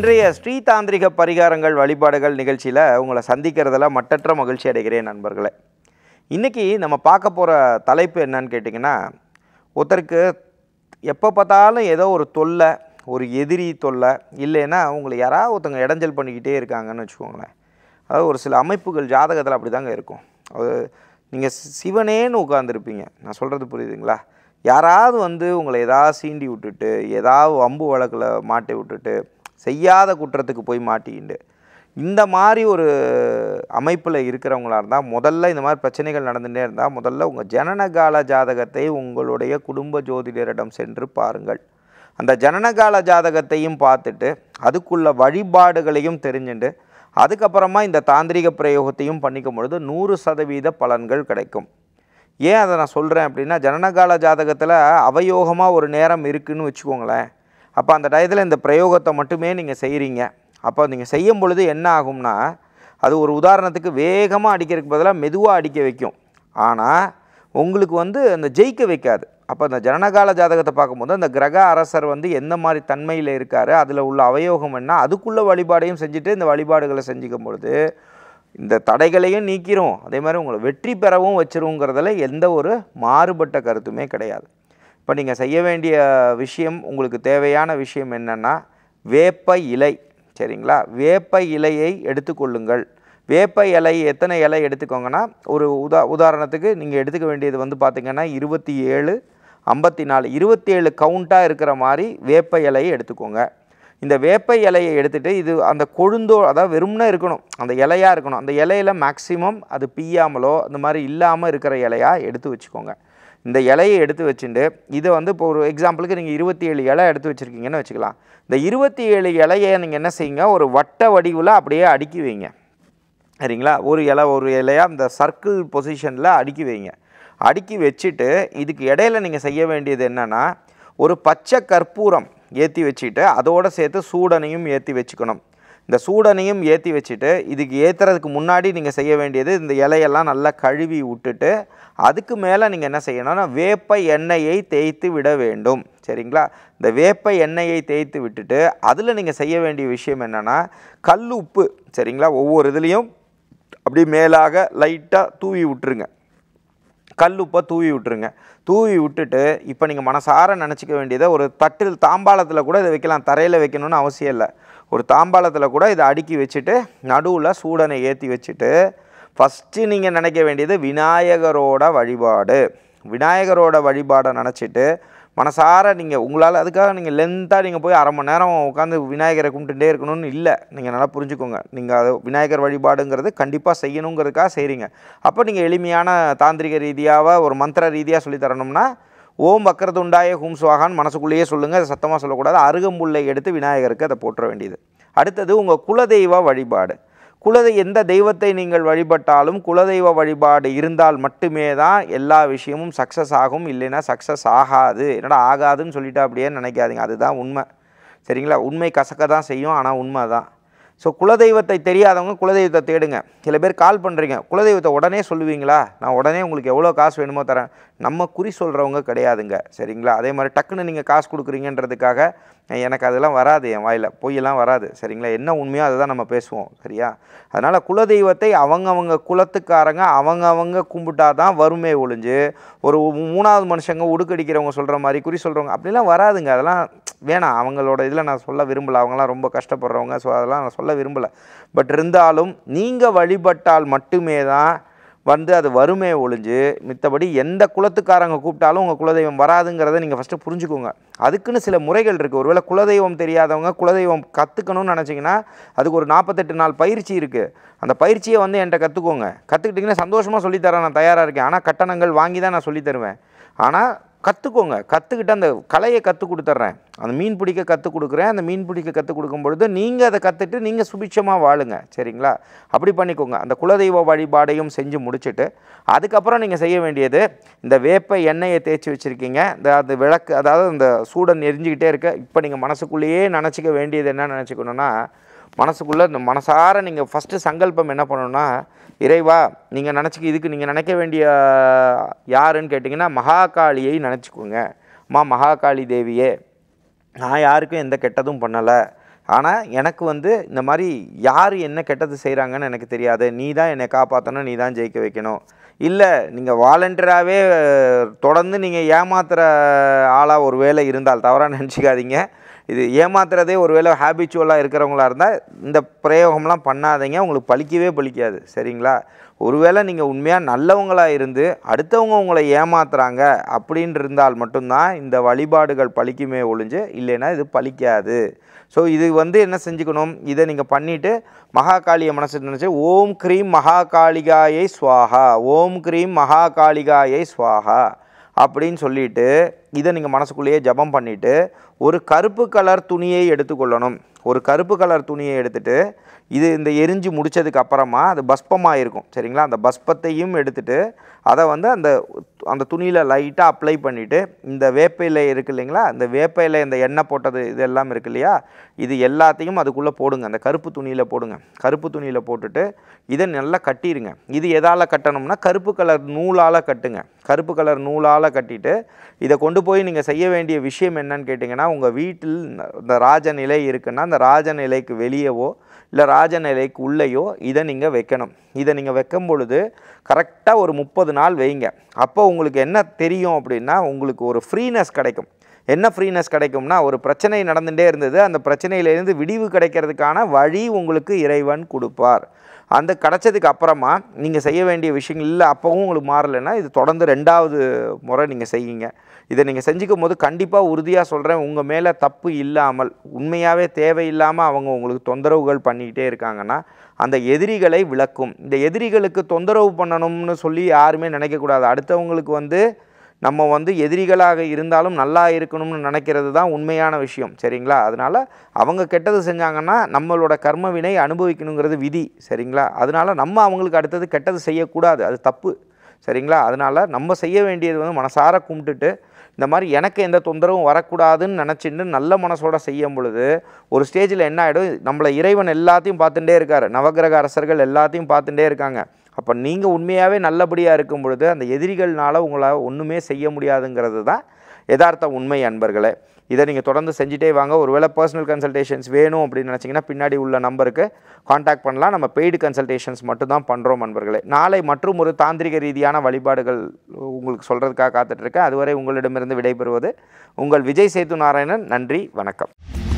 இன்றைய ஸ்ரீ தாந்திரிக பரிகாரங்கள் வழிபாடுகள் நிகழ்ச்சியில் உங்களை சந்திக்கிறதுல மட்டற்ற மகிழ்ச்சி அடைகிறேன் நண்பர்களே இன்றைக்கி நம்ம பார்க்க போகிற தலைப்பு என்னன்னு கேட்டிங்கன்னா ஒருத்தருக்கு எப்போ பார்த்தாலும் ஏதோ ஒரு தொல்லை ஒரு எதிரி தொல்லை இல்லைன்னா அவங்களை யாராவது ஒருத்தவங்க இடைஞ்சல் பண்ணிக்கிட்டே இருக்காங்கன்னு வச்சுக்கோங்களேன் அதாவது ஒரு சில அமைப்புகள் ஜாதகத்தில் அப்படி தாங்க இருக்கும் அது நீங்கள் சிவனேன்னு உட்காந்துருப்பீங்க நான் சொல்கிறது புரியுதுங்களா யாராவது வந்து உங்களை எதாவது சீண்டி விட்டுட்டு ஏதாவது அம்பு வழக்கில் மாட்டி விட்டுட்டு செய்யாத குற்றத்துக்கு போய் மாட்டிண்டு இந்த மாதிரி ஒரு அமைப்பில் இருக்கிறவங்களா இருந்தால் முதல்ல இந்த மாதிரி பிரச்சனைகள் நடந்துகிட்டே இருந்தால் முதல்ல உங்கள் ஜனனகால ஜாதகத்தை உங்களுடைய குடும்ப ஜோதிடரிடம் சென்று பாருங்கள் அந்த ஜனனகால ஜாதகத்தையும் பார்த்துட்டு அதுக்குள்ள வழிபாடுகளையும் தெரிஞ்சுட்டு அதுக்கப்புறமா இந்த தாந்திரிக பிரயோகத்தையும் பண்ணிக்கும் பொழுது நூறு சதவீத பலன்கள் கிடைக்கும் ஏன் அதை நான் சொல்கிறேன் அப்படின்னா ஜனனகால ஜாதகத்தில் அவயோகமாக ஒரு நேரம் இருக்குதுன்னு வச்சுக்கோங்களேன் அப்போ அந்த டயத்தில் இந்த பிரயோகத்தை மட்டுமே நீங்கள் செய்கிறீங்க அப்போ நீங்கள் செய்யும் பொழுது என்ன ஆகும்னா அது ஒரு உதாரணத்துக்கு வேகமாக அடிக்கிறதுக்கு பதிலாக மெதுவாக அடிக்க வைக்கும் ஆனால் உங்களுக்கு வந்து அந்த ஜெயிக்க வைக்காது அப்போ அந்த ஜனகால ஜாதகத்தை பார்க்கும்போது அந்த கிரக அரசர் வந்து எந்த மாதிரி தன்மையில் இருக்கார் அதில் உள்ள அவயோகம் என்ன அதுக்குள்ள வழிபாடையும் செஞ்சுட்டு இந்த வழிபாடுகளை செஞ்சுக்கும் பொழுது இந்த தடைகளையும் நீக்கிறோம் அதே மாதிரி உங்களை வெற்றி பெறவும் வச்சிருங்கிறதுல எந்த ஒரு மாறுபட்ட கருத்துமே கிடையாது இப்போ நீங்கள் செய்ய வேண்டிய விஷயம் உங்களுக்கு தேவையான விஷயம் என்னென்னா வேப்ப இலை சரிங்களா வேப்ப இலையை எடுத்துக்கொள்ளுங்கள் வேப்ப இலை எத்தனை இலை எடுத்துக்கோங்கன்னா ஒரு உதா உதாரணத்துக்கு நீங்கள் எடுத்துக்க வேண்டியது வந்து பார்த்திங்கன்னா இருபத்தி ஏழு ஐம்பத்தி நாலு இருபத்தி ஏழு கவுண்ட்டாக இருக்கிற மாதிரி வேப்ப இலையை எடுத்துக்கோங்க இந்த வேப்ப இலையை எடுத்துகிட்டு இது அந்த கொழுந்தோ அதாவது வெறும்னா இருக்கணும் அந்த இலையாக இருக்கணும் அந்த இலையில் மேக்ஸிமம் அது பீயாமலோ அந்த மாதிரி இல்லாமல் இருக்கிற இலையாக எடுத்து வச்சுக்கோங்க இந்த இலையை எடுத்து வச்சுட்டு இதை வந்து இப்போ ஒரு எக்ஸாம்பிளுக்கு நீங்கள் இருபத்தி ஏழு இலை எடுத்து வச்சுருக்கீங்கன்னு வச்சுக்கலாம் இந்த இருபத்தி ஏழு இலையை நீங்கள் என்ன செய்யுங்க ஒரு வட்ட வடிவில் அப்படியே அடுக்கி வைங்க சரிங்களா ஒரு இலை ஒரு இலையாக இந்த சர்க்கிள் பொசிஷனில் அடுக்கி வைங்க அடுக்கி வச்சுட்டு இதுக்கு இடையில நீங்கள் செய்ய வேண்டியது என்னென்னா ஒரு பச்சை கற்பூரம் ஏற்றி வச்சுட்டு அதோடு சேர்த்து சூடனையும் ஏற்றி வச்சுக்கணும் இந்த சூடனையும் ஏற்றி வச்சுட்டு இதுக்கு ஏற்றுறதுக்கு முன்னாடி நீங்கள் செய்ய வேண்டியது இந்த இலையெல்லாம் நல்லா கழுவி விட்டுட்டு அதுக்கு மேலே நீங்கள் என்ன செய்யணும்னா வேப்ப எண்ணெயை தேய்த்து விட வேண்டும் சரிங்களா இந்த வேப்ப எண்ணெயை தேய்த்து விட்டுட்டு அதில் நீங்கள் செய்ய வேண்டிய விஷயம் என்னென்னா கல் உப்பு சரிங்களா ஒவ்வொரு இதுலேயும் அப்படி மேலாக லைட்டாக தூவி விட்டுருங்க கல் உப்பை தூவி விட்டுருங்க தூவி விட்டுட்டு இப்போ நீங்கள் மனசார நினச்சிக்க வேண்டியதை ஒரு தட்டில் தாம்பாளத்தில் கூட இதை வைக்கலாம் தரையில் வைக்கணும்னு அவசியம் இல்லை ஒரு தாம்பாளத்தில் கூட இதை அடுக்கி வச்சுட்டு நடுவில் சூடனை ஏற்றி வச்சுட்டு ஃபஸ்ட்டு நீங்கள் நினைக்க வேண்டியது விநாயகரோட வழிபாடு விநாயகரோட வழிபாடை நினச்சிட்டு மனசார நீங்கள் உங்களால் அதுக்காக நீங்கள் லென்த்தாக நீங்கள் போய் அரை மணி நேரம் உட்காந்து விநாயகரை கும்பிட்டுட்டே இருக்கணும்னு இல்லை நீங்கள் நல்லா புரிஞ்சுக்கோங்க நீங்கள் அது விநாயகர் வழிபாடுங்கிறது கண்டிப்பாக செய்யணுங்கிறதுக்காக செய்கிறீங்க அப்போ நீங்கள் எளிமையான தாந்திரிக ரீதியாக ஒரு மந்திர ரீதியாக சொல்லித்தரணும்னா ஓம் உண்டாய ஹூம் சுவாகான் மனசுக்குள்ளேயே சொல்லுங்கள் அதை சத்தமாக சொல்லக்கூடாது அருகம்புள்ளை எடுத்து விநாயகருக்கு அதை போட்டுற வேண்டியது அடுத்தது உங்கள் குலதெய்வ வழிபாடு குலதை எந்த தெய்வத்தை நீங்கள் வழிபட்டாலும் குலதெய்வ வழிபாடு இருந்தால் மட்டுமே தான் எல்லா விஷயமும் சக்ஸஸ் ஆகும் இல்லைன்னா சக்ஸஸ் ஆகாது என்னடா ஆகாதுன்னு சொல்லிட்டு அப்படியே நினைக்காதீங்க அதுதான் உண்மை சரிங்களா உண்மை கசக்க தான் செய்யும் ஆனால் உண்மை தான் ஸோ குலதெய்வத்தை தெரியாதவங்க குலதெய்வத்தை தேடுங்க சில பேர் கால் பண்ணுறீங்க குலதெய்வத்தை உடனே சொல்லுவீங்களா நான் உடனே உங்களுக்கு எவ்வளோ காசு வேணுமோ தரேன் நம்ம குறி சொல்கிறவங்க கிடையாதுங்க சரிங்களா அதே மாதிரி டக்குன்னு நீங்கள் காசு கொடுக்குறீங்கன்றதுக்காக எனக்கு அதெல்லாம் வராது என் வாயில் பொய்யெல்லாம் வராது சரிங்களா என்ன உண்மையோ அதை தான் நம்ம பேசுவோம் சரியா அதனால் குலதெய்வத்தை அவங்கவங்க குலத்துக்காரங்க அவங்கவங்க கும்பிட்டா தான் வறுமை ஒழிஞ்சு ஒரு மூணாவது மனுஷங்க உடுக்கடிக்கிறவங்க சொல்கிற மாதிரி குறி சொல்கிறவங்க அப்படிலாம் வராதுங்க அதெல்லாம் வேணாம் அவங்களோட இதில் நான் சொல்ல விரும்பலை அவங்களாம் ரொம்ப கஷ்டப்படுறவங்க ஸோ அதெல்லாம் நான் சொல்ல விரும்பலை பட் இருந்தாலும் நீங்கள் வழிபட்டால் மட்டுமே தான் வந்து அது வறுமையை ஒழிஞ்சு மித்தபடி எந்த குலத்துக்காரங்க கூப்பிட்டாலும் உங்கள் குலதெய்வம் வராதுங்கிறத நீங்கள் ஃபஸ்ட்டு புரிஞ்சுக்கோங்க அதுக்குன்னு சில முறைகள் இருக்குது ஒருவேளை குலதெய்வம் தெரியாதவங்க குலதெய்வம் கற்றுக்கணும்னு நினச்சிங்கன்னா அதுக்கு ஒரு நாற்பத்தெட்டு நாள் பயிற்சி இருக்குது அந்த பயிற்சியை வந்து என்கிட்ட கற்றுக்கோங்க கற்றுக்கிட்டிங்கன்னா சந்தோஷமாக சொல்லித்தரேன் நான் தயாராக இருக்கேன் ஆனால் கட்டணங்கள் வாங்கி தான் நான் சொல்லித்தருவேன் ஆனால் கற்றுக்கோங்க கற்றுக்கிட்டு அந்த கலையை கற்றுக் கொடுத்துட்றேன் அந்த மீன் பிடிக்க கற்றுக் கொடுக்குறேன் அந்த மீன் பிடிக்க கற்றுக் கொடுக்கும் பொழுது நீங்கள் அதை கற்றுட்டு நீங்கள் சுபிட்சமாக வாழுங்க சரிங்களா அப்படி பண்ணிக்கோங்க அந்த குலதெய்வ வழிபாடையும் செஞ்சு முடிச்சுட்டு அதுக்கப்புறம் நீங்கள் செய்ய வேண்டியது இந்த வேப்ப எண்ணெயை தேய்ச்சி வச்சுருக்கீங்க இந்த அது விளக்கு அதாவது அந்த சூடன் எரிஞ்சிக்கிட்டே இருக்க இப்போ நீங்கள் மனசுக்குள்ளேயே நினச்சிக்க வேண்டியது என்ன நினச்சிக்கணுன்னா மனசுக்குள்ளே இந்த மனசார நீங்கள் ஃபஸ்ட்டு சங்கல்பம் என்ன பண்ணணும்னா இறைவா நீங்கள் நினச்சிக்க இதுக்கு நீங்கள் நினைக்க வேண்டிய யாருன்னு கேட்டிங்கன்னா மகாகாளியை நினச்சிக்கோங்க மா மகாகாளி தேவியே நான் யாருக்கும் எந்த கெட்டதும் பண்ணலை ஆனால் எனக்கு வந்து இந்த மாதிரி யார் என்ன கெட்டது செய்கிறாங்கன்னு எனக்கு தெரியாது நீ தான் என்னை காப்பாற்றணும் நீ தான் ஜெயிக்க வைக்கணும் இல்லை நீங்கள் வாலண்டியராகவே தொடர்ந்து நீங்கள் ஏமாத்துகிற ஆளாக ஒரு வேலை இருந்தால் தவறாக நினச்சிக்காதீங்க இது ஏமாத்துறதே ஒரு வேளை ஹேபிச்சுவலாக இருக்கிறவங்களா இருந்தால் இந்த பிரயோகம்லாம் பண்ணாதீங்க உங்களுக்கு பழிக்கவே பழிக்காது சரிங்களா ஒருவேளை நீங்கள் உண்மையாக நல்லவங்களாக இருந்து அடுத்தவங்க உங்களை ஏமாத்துறாங்க அப்படின்னு இருந்தால் மட்டும்தான் இந்த வழிபாடுகள் பழிக்குமே ஒழிஞ்சு இல்லைன்னா இது பழிக்காது ஸோ இது வந்து என்ன செஞ்சுக்கணும் இதை நீங்கள் பண்ணிவிட்டு மகாகாளியை மனசு நினச்சி ஓம் க்ரீம் மகாகாளிகாயை ஸ்வாகா ஓம் க்ரீம் மகாகாளிகாயை ஸ்வாகா அப்படின்னு சொல்லிவிட்டு இதை நீங்கள் மனசுக்குள்ளேயே ஜபம் பண்ணிவிட்டு ஒரு கருப்பு கலர் துணியை எடுத்துக்கொள்ளணும் ஒரு கருப்பு கலர் துணியை எடுத்துகிட்டு இது இந்த எரிஞ்சு முடித்ததுக்கு அப்புறமா அது பஸ்பமாக இருக்கும் சரிங்களா அந்த பஸ்பத்தையும் எடுத்துகிட்டு அதை வந்து அந்த அந்த துணியில் லைட்டாக அப்ளை பண்ணிவிட்டு இந்த வேப்பையில் இருக்குது இல்லைங்களா இந்த வேப்பையில் இந்த எண்ணெய் போட்டது இது எல்லாம் இருக்கு இல்லையா இது எல்லாத்தையும் அதுக்குள்ளே போடுங்க அந்த கருப்பு துணியில் போடுங்க கருப்பு துணியில் போட்டுட்டு இதை நல்லா கட்டிடுங்க இது எதால் கட்டணும்னா கருப்பு கலர் நூலால் கட்டுங்க கருப்பு கலர் நூலால் கட்டிட்டு இதை கொண்டு கொண்டு போய் நீங்கள் செய்ய வேண்டிய விஷயம் என்னன்னு கேட்டிங்கன்னா உங்கள் வீட்டில் இந்த ராஜநிலை இருக்குன்னா அந்த ராஜநிலைக்கு வெளியவோ இல்லை ராஜநிலைக்கு உள்ளேயோ இதை நீங்கள் வைக்கணும் இதை நீங்கள் வைக்கும் பொழுது கரெக்டாக ஒரு முப்பது நாள் வைங்க அப்போ உங்களுக்கு என்ன தெரியும் அப்படின்னா உங்களுக்கு ஒரு ஃப்ரீனஸ் கிடைக்கும் என்ன ஃப்ரீனஸ் கிடைக்கும்னா ஒரு பிரச்சனை நடந்துகிட்டே இருந்தது அந்த பிரச்சனையிலேருந்து விடிவு கிடைக்கிறதுக்கான வழி உங்களுக்கு இறைவன் கொடுப்பார் அந்த கிடச்சதுக்கு அப்புறமா நீங்கள் செய்ய வேண்டிய விஷயங்கள் இல்லை அப்போவும் உங்களுக்கு மாறலைன்னா இது தொடர்ந்து ரெண்டாவது முறை நீங்கள் செய்யுங்க இதை நீங்கள் செஞ்சுக்கும் போது கண்டிப்பாக உறுதியாக சொல்கிறேன் உங்கள் மேலே தப்பு இல்லாமல் உண்மையாகவே தேவையில்லாமல் அவங்க உங்களுக்கு தொந்தரவுகள் பண்ணிக்கிட்டே இருக்காங்கன்னா அந்த எதிரிகளை விளக்கும் இந்த எதிரிகளுக்கு தொந்தரவு பண்ணணும்னு சொல்லி யாருமே நினைக்கக்கூடாது அடுத்தவங்களுக்கு வந்து நம்ம வந்து எதிரிகளாக இருந்தாலும் நல்லா இருக்கணும்னு நினைக்கிறது தான் உண்மையான விஷயம் சரிங்களா அதனால் அவங்க கெட்டது செஞ்சாங்கன்னா நம்மளோட கர்ம வினை அனுபவிக்கணுங்கிறது விதி சரிங்களா அதனால் நம்ம அவங்களுக்கு அடுத்தது கெட்டது செய்யக்கூடாது அது தப்பு சரிங்களா அதனால் நம்ம செய்ய வேண்டியது வந்து மனசார கும்பிட்டுட்டு இந்த மாதிரி எனக்கு எந்த தொந்தரவும் வரக்கூடாதுன்னு நினச்சிட்டு நல்ல மனசோட செய்யும் பொழுது ஒரு ஸ்டேஜில் என்ன ஆகிடும் நம்மளை இறைவன் எல்லாத்தையும் பார்த்துட்டே இருக்கார் நவகிரக அரசர்கள் எல்லாத்தையும் பார்த்துட்டே இருக்காங்க அப்போ நீங்கள் உண்மையாகவே நல்லபடியாக இருக்கும் பொழுது அந்த எதிரிகள்னால் உங்களால் ஒன்றுமே செய்ய முடியாதுங்கிறது தான் யதார்த்த உண்மை அன்பர்களே இதை நீங்கள் தொடர்ந்து செஞ்சுட்டே வாங்க ஒருவேளை பர்சனல் கன்சல்டேஷன்ஸ் வேணும் அப்படின்னு நினச்சிங்கன்னா பின்னாடி உள்ள நம்பருக்கு காண்டாக்ட் பண்ணலாம் நம்ம பெய்டு கன்சல்டேஷன்ஸ் மட்டும்தான் பண்ணுறோம் நண்பர்களே நாளை மற்றும் ஒரு தாந்திரிக ரீதியான வழிபாடுகள் உங்களுக்கு சொல்கிறதுக்காக காத்துட்ருக்கேன் அதுவரை உங்களிடமிருந்து விடைபெறுவது உங்கள் விஜய் சேது நாராயணன் நன்றி வணக்கம்